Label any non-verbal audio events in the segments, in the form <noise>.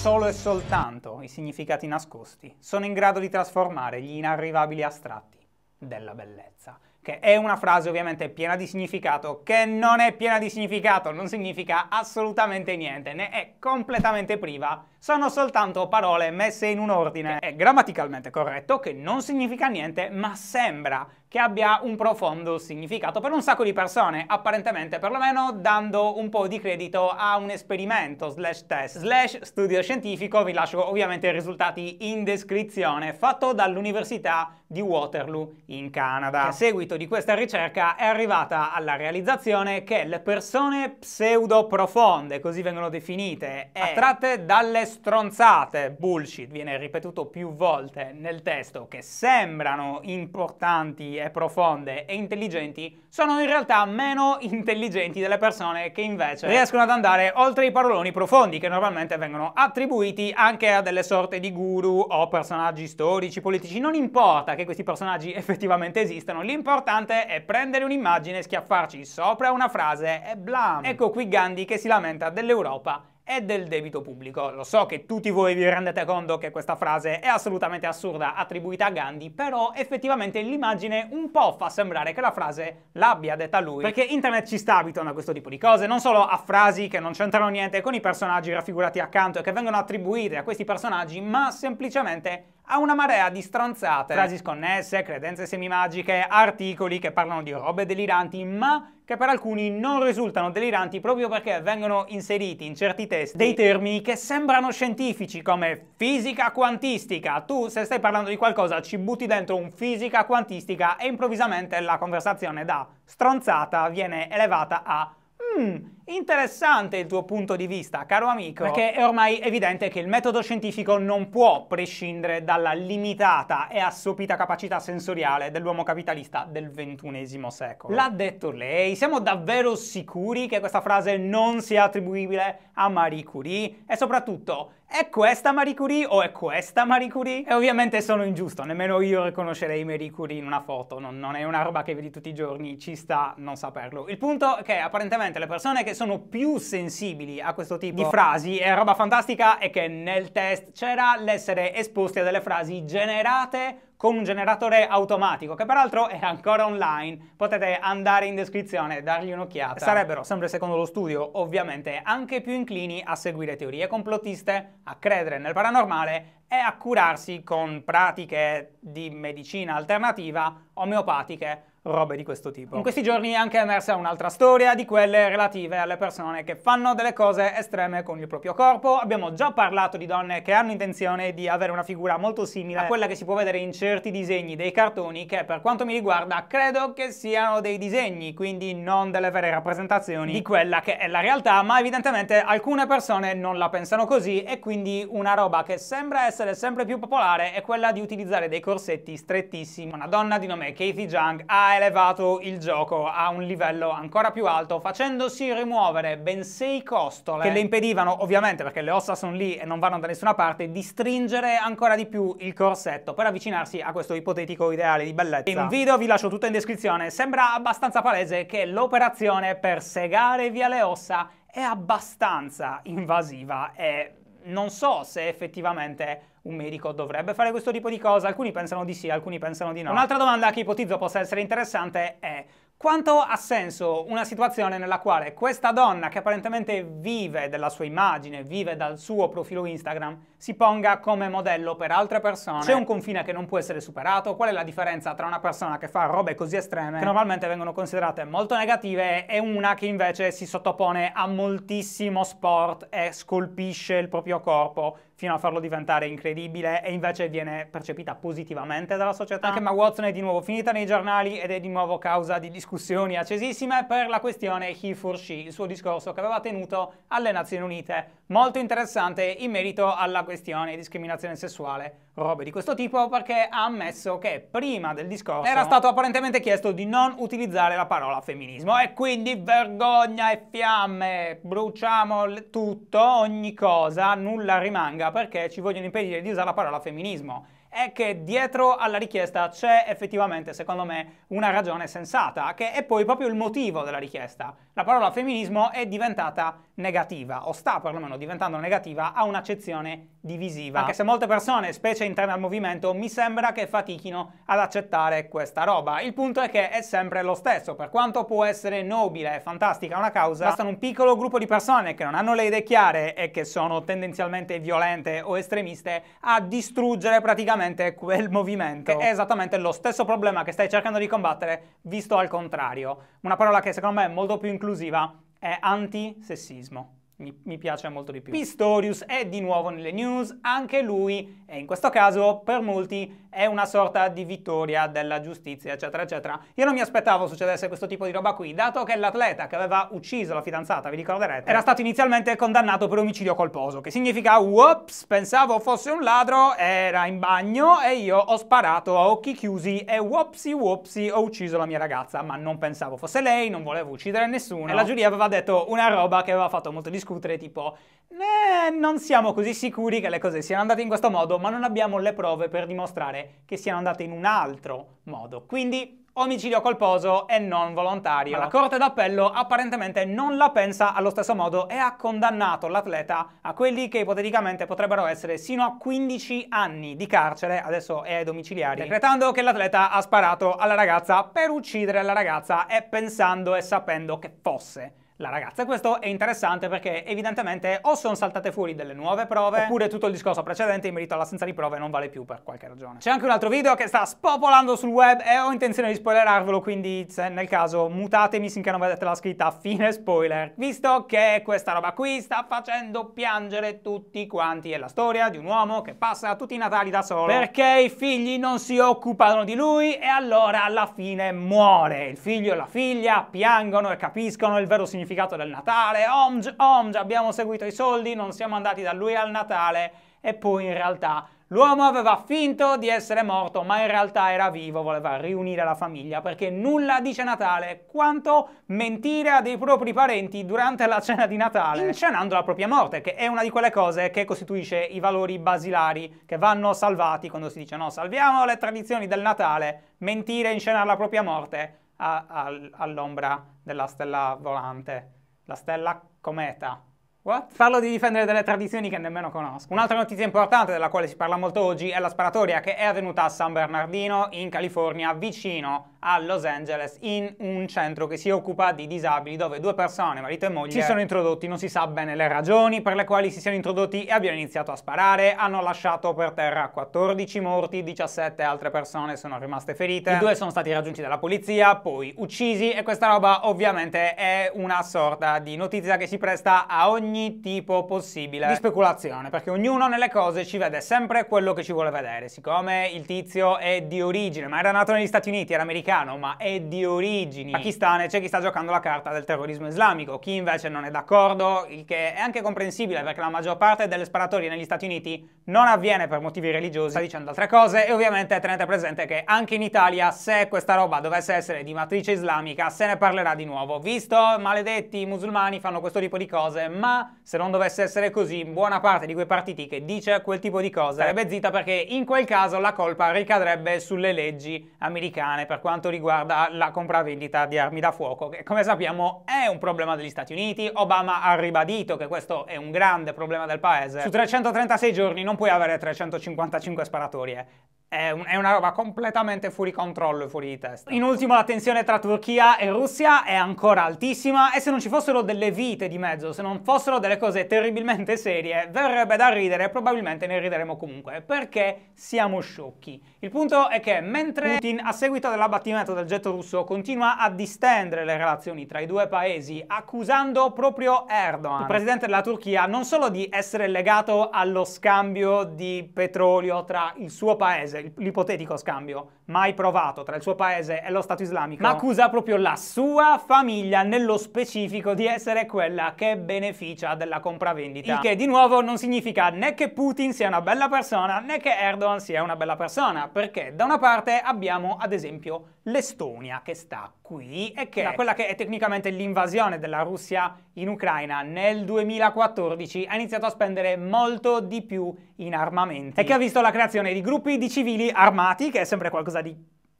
Solo e soltanto i significati nascosti sono in grado di trasformare gli inarrivabili astratti della bellezza, che è una frase ovviamente piena di significato, che non è piena di significato, non significa assolutamente niente, ne è completamente priva sono soltanto parole messe in un ordine. È grammaticalmente corretto, che non significa niente, ma sembra che abbia un profondo significato per un sacco di persone, apparentemente perlomeno dando un po' di credito a un esperimento slash test slash studio scientifico, vi lascio ovviamente i risultati in descrizione, fatto dall'Università di Waterloo in Canada. A seguito di questa ricerca è arrivata alla realizzazione che le persone pseudo profonde, così vengono definite, attratte dalle stronzate, bullshit, viene ripetuto più volte nel testo, che sembrano importanti e profonde e intelligenti, sono in realtà meno intelligenti delle persone che invece riescono ad andare oltre i paroloni profondi che normalmente vengono attribuiti anche a delle sorte di guru o personaggi storici, politici. Non importa che questi personaggi <laughs> effettivamente esistano, l'importante è prendere un'immagine, schiaffarci sopra una frase e blam. Ecco qui Gandhi che si lamenta dell'Europa e del debito pubblico. Lo so che tutti voi vi rendete conto che questa frase è assolutamente assurda, attribuita a Gandhi, però effettivamente l'immagine un po' fa sembrare che la frase l'abbia detta lui, perché internet ci sta abituando a questo tipo di cose, non solo a frasi che non c'entrano niente con i personaggi raffigurati accanto e che vengono attribuite a questi personaggi, ma semplicemente a una marea di stronzate, frasi sconnesse, credenze semimagiche, articoli che parlano di robe deliranti, ma che per alcuni non risultano deliranti proprio perché vengono inseriti in certi testi dei termini che sembrano scientifici come fisica quantistica. Tu se stai parlando di qualcosa ci butti dentro un fisica quantistica e improvvisamente la conversazione da stronzata viene elevata a mmm Interessante il tuo punto di vista, caro amico, perché è ormai evidente che il metodo scientifico non può prescindere dalla limitata e assopita capacità sensoriale dell'uomo capitalista del ventunesimo secolo. L'ha detto lei, siamo davvero sicuri che questa frase non sia attribuibile a Marie Curie? E soprattutto, è questa Marie Curie o è questa Marie Curie? E ovviamente sono ingiusto, nemmeno io riconoscerei Marie Curie in una foto, non, non è una roba che vedi tutti i giorni, ci sta non saperlo. Il punto è che apparentemente le persone che sono più sensibili a questo tipo boh. di frasi e la roba fantastica è che nel test c'era l'essere esposti a delle frasi generate con un generatore automatico che peraltro è ancora online, potete andare in descrizione e dargli un'occhiata. Sarebbero, sempre secondo lo studio, ovviamente anche più inclini a seguire teorie complottiste, a credere nel paranormale e a curarsi con pratiche di medicina alternativa omeopatiche robe di questo tipo. In questi giorni è anche emersa un'altra storia di quelle relative alle persone che fanno delle cose estreme con il proprio corpo. Abbiamo già parlato di donne che hanno intenzione di avere una figura molto simile a quella che si può vedere in certi disegni dei cartoni che per quanto mi riguarda credo che siano dei disegni, quindi non delle vere rappresentazioni di quella che è la realtà, ma evidentemente alcune persone non la pensano così e quindi una roba che sembra essere sempre più popolare è quella di utilizzare dei corsetti strettissimi. Una donna di nome Kathy Jung ha elevato il gioco a un livello ancora più alto facendosi rimuovere ben sei costole che le impedivano ovviamente perché le ossa sono lì e non vanno da nessuna parte di stringere ancora di più il corsetto per avvicinarsi a questo ipotetico ideale di bellezza. In video vi lascio tutto in descrizione, sembra abbastanza palese che l'operazione per segare via le ossa è abbastanza invasiva e non so se effettivamente un medico dovrebbe fare questo tipo di cosa, alcuni pensano di sì, alcuni pensano di no. Un'altra domanda che ipotizzo possa essere interessante è quanto ha senso una situazione nella quale questa donna, che apparentemente vive della sua immagine, vive dal suo profilo Instagram, si ponga come modello per altre persone? C'è un confine che non può essere superato? Qual è la differenza tra una persona che fa robe così estreme, che normalmente vengono considerate molto negative, e una che invece si sottopone a moltissimo sport e scolpisce il proprio corpo? fino a farlo diventare incredibile e invece viene percepita positivamente dalla società. Anche ma Watson è di nuovo finita nei giornali ed è di nuovo causa di discussioni accesissime per la questione he for she, il suo discorso che aveva tenuto alle Nazioni Unite, molto interessante in merito alla questione discriminazione sessuale, robe di questo tipo, perché ha ammesso che prima del discorso era stato apparentemente chiesto di non utilizzare la parola femminismo e quindi vergogna e fiamme, bruciamo tutto, ogni cosa, nulla rimanga perché ci vogliono impedire di usare la parola femminismo è che dietro alla richiesta c'è effettivamente, secondo me, una ragione sensata, che è poi proprio il motivo della richiesta. La parola femminismo è diventata negativa, o sta perlomeno diventando negativa, ha un'accezione divisiva. Anche se molte persone, specie interne al movimento, mi sembra che fatichino ad accettare questa roba. Il punto è che è sempre lo stesso, per quanto può essere nobile e fantastica una causa, bastano un piccolo gruppo di persone che non hanno le idee chiare e che sono tendenzialmente violente o estremiste a distruggere praticamente esattamente quel movimento, è esattamente lo stesso problema che stai cercando di combattere visto al contrario. Una parola che secondo me è molto più inclusiva è antisessismo mi, mi, piace molto di più. Pistorius è di nuovo nelle news, anche lui, e in questo caso per molti è una sorta di vittoria della giustizia, eccetera, eccetera. Io non mi aspettavo succedesse questo tipo di roba qui, dato che l'atleta che aveva ucciso la fidanzata, vi ricorderete, era stato inizialmente condannato per omicidio colposo, che significa, whoops, pensavo fosse un ladro, era in bagno e io ho sparato a occhi chiusi e whoopsie whoopsie ho ucciso la mia ragazza, ma non pensavo fosse lei, non volevo uccidere nessuno. E la giuria aveva detto una roba che aveva fatto molto discorso discutere tipo eh, non siamo così sicuri che le cose siano andate in questo modo, ma non abbiamo le prove per dimostrare che siano andate in un altro modo. Quindi omicidio colposo e non volontario. Ma la Corte d'Appello apparentemente non la pensa allo stesso modo e ha condannato l'atleta a quelli che ipoteticamente potrebbero essere sino a 15 anni di carcere, adesso è ai domiciliari, decretando che l'atleta ha sparato alla ragazza per uccidere la ragazza e pensando e sapendo che fosse la ragazza, questo è interessante perché evidentemente o sono saltate fuori delle nuove prove oppure tutto il discorso precedente in merito all'assenza di prove non vale più per qualche ragione. C'è anche un altro video che sta spopolando sul web e ho intenzione di spoilerarvelo quindi se nel caso mutatemi sinché non vedete la scritta fine spoiler visto che questa roba qui sta facendo piangere tutti quanti è la storia di un uomo che passa tutti i Natali da solo perché i figli non si occupano di lui e allora alla fine muore. Il figlio e la figlia piangono e capiscono il vero significato significato del Natale, omg, omg, abbiamo seguito i soldi, non siamo andati da lui al Natale e poi in realtà l'uomo aveva finto di essere morto ma in realtà era vivo, voleva riunire la famiglia perché nulla dice Natale quanto mentire a dei propri parenti durante la cena di Natale incenando la propria morte che è una di quelle cose che costituisce i valori basilari che vanno salvati quando si dice no salviamo le tradizioni del Natale, mentire e incenare la propria morte all'ombra della stella volante, la stella cometa, What? Parlo di difendere delle tradizioni che nemmeno conosco. Un'altra notizia importante della quale si parla molto oggi è la sparatoria che è avvenuta a San Bernardino, in California, vicino a Los Angeles, in un centro che si occupa di disabili, dove due persone, marito e moglie, si sono introdotti, non si sa bene le ragioni per le quali si siano introdotti e abbiano iniziato a sparare. Hanno lasciato per terra 14 morti, 17 altre persone sono rimaste ferite. I due sono stati raggiunti dalla polizia, poi uccisi e questa roba ovviamente è una sorta di notizia che si presta a ogni ogni tipo possibile di speculazione, perché ognuno nelle cose ci vede sempre quello che ci vuole vedere. Siccome il tizio è di origine, ma era nato negli Stati Uniti, era americano, ma è di origini pakistane, c'è chi sta giocando la carta del terrorismo islamico, chi invece non è d'accordo, il che è anche comprensibile perché la maggior parte delle sparatorie negli Stati Uniti non avviene per motivi religiosi, sta dicendo altre cose e ovviamente tenete presente che anche in Italia se questa roba dovesse essere di matrice islamica se ne parlerà di nuovo, visto maledetti musulmani fanno questo tipo di cose, ma se non dovesse essere così, buona parte di quei partiti che dice quel tipo di cose sarebbe zitta perché in quel caso la colpa ricadrebbe sulle leggi americane per quanto riguarda la compravendita di armi da fuoco, che come sappiamo è un problema degli Stati Uniti. Obama ha ribadito che questo è un grande problema del paese. Su 336 giorni non puoi avere 355 sparatorie. Eh è, un, è, una roba completamente fuori controllo e fuori di testa. In ultimo la tensione tra Turchia e Russia è ancora altissima e se non ci fossero delle vite di mezzo, se non fossero delle cose terribilmente serie, verrebbe da ridere e probabilmente ne rideremo comunque, perché siamo sciocchi. Il punto è che mentre Putin a seguito dell'abbattimento del getto russo continua a distendere le relazioni tra i due paesi accusando proprio Erdogan, il presidente della Turchia, non solo di essere legato allo scambio di petrolio tra il suo paese, l'ipotetico scambio mai provato tra il suo paese e lo Stato islamico, ma accusa proprio la sua famiglia nello specifico di essere quella che beneficia della compravendita. Il che di nuovo non significa né che Putin sia una bella persona né che Erdogan sia una bella persona, perché da una parte abbiamo ad esempio l'Estonia che sta qui e che da quella che è tecnicamente l'invasione della Russia in Ucraina nel 2014 ha iniziato a spendere molto di più in armamenti e che ha visto la creazione di gruppi di civili civili armati, che è sempre qualcosa di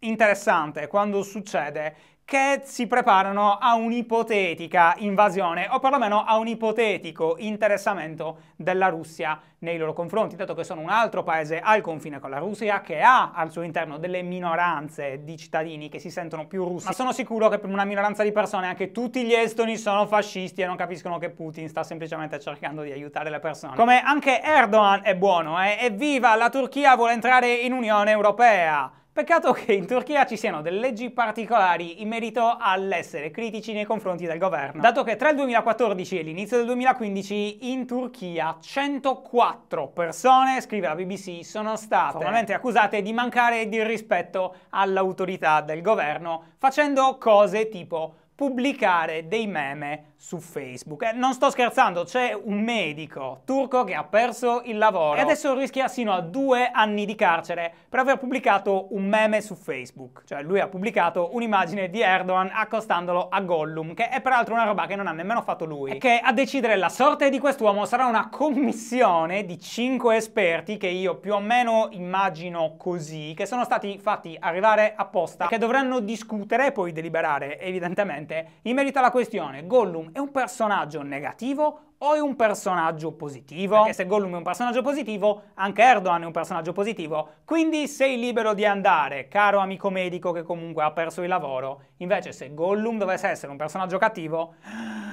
interessante quando succede che si preparano a un'ipotetica invasione o perlomeno a un ipotetico interessamento della Russia nei loro confronti, dato che sono un altro paese al confine con la Russia che ha al suo interno delle minoranze di cittadini che si sentono più russi, ma sono sicuro che per una minoranza di persone anche tutti gli estoni sono fascisti e non capiscono che Putin sta semplicemente cercando di aiutare le persone. Come anche Erdogan è buono, eh? evviva la Turchia vuole entrare in Unione Europea! Peccato che in Turchia ci siano delle leggi particolari in merito all'essere critici nei confronti del governo, dato che tra il 2014 e l'inizio del 2015 in Turchia 104 persone, scrive la BBC, sono state formalmente accusate di mancare di rispetto all'autorità del governo facendo cose tipo pubblicare dei meme su Facebook. Eh, non sto scherzando, c'è un medico turco che ha perso il lavoro e adesso rischia sino a due anni di carcere per aver pubblicato un meme su Facebook. Cioè lui ha pubblicato un'immagine di Erdogan accostandolo a Gollum, che è peraltro una roba che non ha nemmeno fatto lui, e che a decidere la sorte di quest'uomo sarà una commissione di cinque esperti che io più o meno immagino così, che sono stati fatti arrivare apposta, che dovranno discutere e poi deliberare evidentemente Presidente, in merito alla questione, Gollum è un personaggio negativo o è un personaggio positivo? Perché se Gollum è un personaggio positivo, anche Erdogan è un personaggio positivo. Quindi sei libero di andare, caro amico medico che comunque ha perso il lavoro. Invece se Gollum dovesse essere un personaggio cattivo...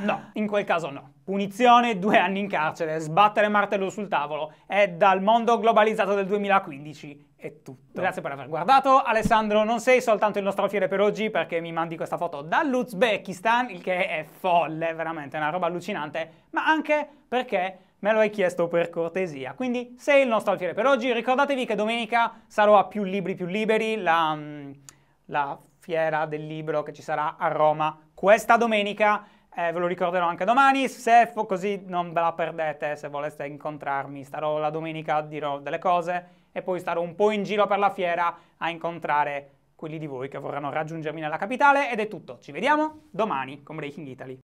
No, in quel caso no. Punizione, due anni in carcere, sbattere martello sul tavolo. È dal mondo globalizzato del 2015 è tutto. Grazie per aver guardato. Alessandro, non sei soltanto il nostro alfiere per oggi perché mi mandi questa foto dall'Uzbekistan, il che è folle, veramente una roba allucinante, ma anche perché me lo hai chiesto per cortesia. Quindi sei il nostro alfiere per oggi. Ricordatevi che domenica sarò a Più Libri Più Liberi, la, mm, la fiera del libro che ci sarà a Roma questa domenica eh, ve lo ricorderò anche domani, se così non ve la perdete, se voleste incontrarmi, starò la domenica, dirò delle cose e poi starò un po' in giro per la fiera a incontrare quelli di voi che vorranno raggiungermi nella capitale ed è tutto. Ci vediamo domani con Breaking Italy.